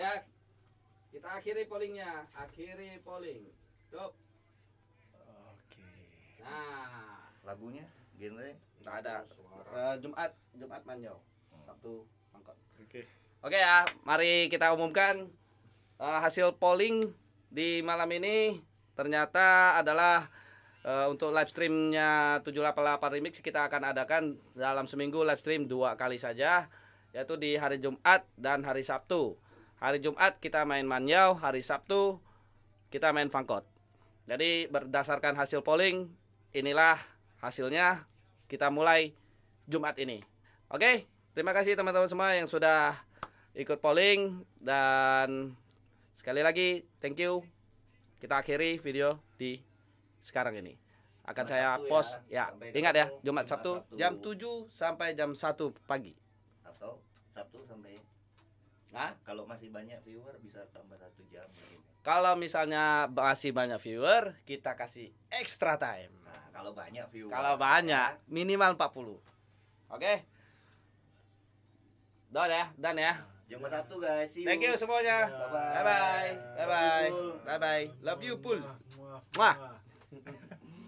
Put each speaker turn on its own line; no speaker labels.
Ya. Kita akhiri pollingnya, akhiri polling. Stop.
Oke. Nah, lagunya genre nggak ada. Uh, Jumat, Jumat Manjau. Hmm. Sabtu angkot Oke. Okay.
Oke okay ya, mari kita umumkan uh, hasil polling di malam ini ternyata adalah uh, untuk live streamnya 788 Remix kita akan adakan dalam seminggu live stream dua kali saja yaitu di hari Jumat dan hari Sabtu. Hari Jumat kita main Manyau, hari Sabtu kita main Fangkot. Jadi berdasarkan hasil polling inilah hasilnya kita mulai Jumat ini. Oke, terima kasih teman-teman semua yang sudah ikut polling dan sekali lagi thank you. Kita akhiri video di sekarang ini. Akan Jumat saya ya. post ya. ya. Ingat ya, Jumat Sabtu, Sabtu jam 7 sampai jam 1 pagi.
Atau Sabtu sampai Nah kalau masih banyak viewer bisa tambah satu jam mungkin.
Kalau misalnya masih banyak viewer,
kita kasih
extra time.
Nah, kalau banyak viewer. Kalau
banyak, ya. minimal 40. Oke. Okay? Done ya, dan ya. Nah,
Jumpa satu guys. you. Thank you semuanya. Bye bye. Bye bye. Bye bye. Love you, Pul. Muah.